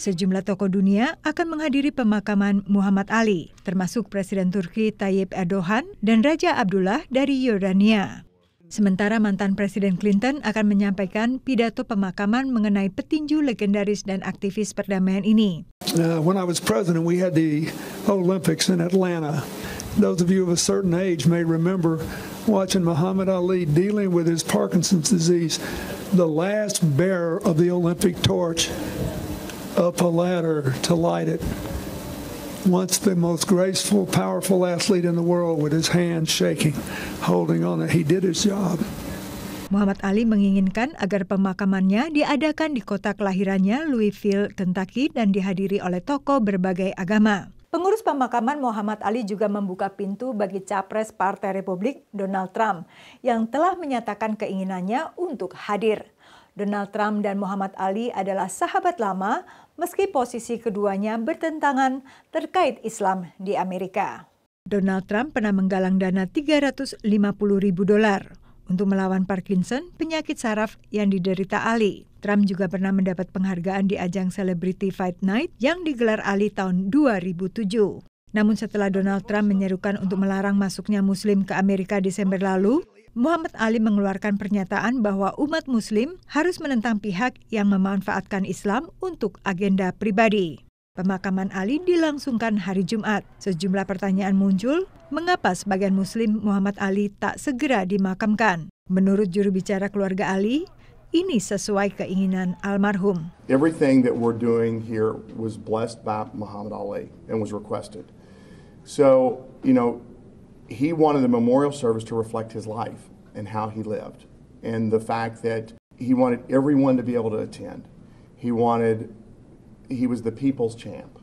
Sejumlah tokoh dunia akan menghadiri pemakaman Muhammad Ali, termasuk Presiden Turki Tayyip Erdogan dan Raja Abdullah dari Yordania. Sementara mantan Presiden Clinton akan menyampaikan pidato pemakaman mengenai petinju legendaris dan aktivis perdamaian ini. Uh, when I was president, we had the Olympics in Atlanta. Those of you of a certain age may remember watching Muhammad Ali dealing with his Parkinson's disease, the last bearer of the Olympic torch up a ladder to light it. Once the most graceful, powerful athlete in the world with his hands shaking, holding on it. He did his job. Muhammad Ali menginginkan agar pemakamannya diadakan di kota kelahirannya Louisville, Kentucky dan dihadiri oleh tokoh berbagai agama. Pengurus pemakaman Muhammad Ali juga membuka pintu bagi capres Partai Republik Donald Trump yang telah menyatakan keinginannya untuk hadir. Donald Trump dan Muhammad Ali adalah sahabat lama meski posisi keduanya bertentangan terkait Islam di Amerika. Donald Trump pernah menggalang dana 350 ribu dolar untuk melawan Parkinson, penyakit saraf yang diderita Ali. Trump juga pernah mendapat penghargaan di ajang Celebrity Fight Night yang digelar Ali tahun 2007. Namun setelah Donald Trump menyerukan untuk melarang masuknya muslim ke Amerika Desember lalu, Muhammad Ali mengeluarkan pernyataan bahwa umat muslim harus menentang pihak yang memanfaatkan Islam untuk agenda pribadi. Pemakaman Ali dilangsungkan hari Jumat. Sejumlah pertanyaan muncul, mengapa sebagian muslim Muhammad Ali tak segera dimakamkan? Menurut juru bicara keluarga Ali, ini sesuai keinginan almarhum. Everything that we're doing here was blessed by Muhammad Ali and was requested. So, you know, he wanted the memorial service to reflect his life and how he lived and the fact that he wanted everyone to be able to attend. He wanted he was the people's champ.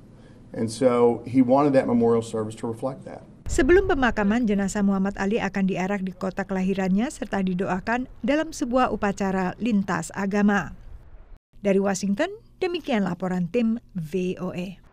And so he wanted that memorial service to reflect that. Sebelum pemakaman, jenazah Muhammad Ali akan diarak di kota kelahirannya serta didoakan dalam sebuah upacara lintas agama. Dari Washington, demikian laporan tim VOA. E.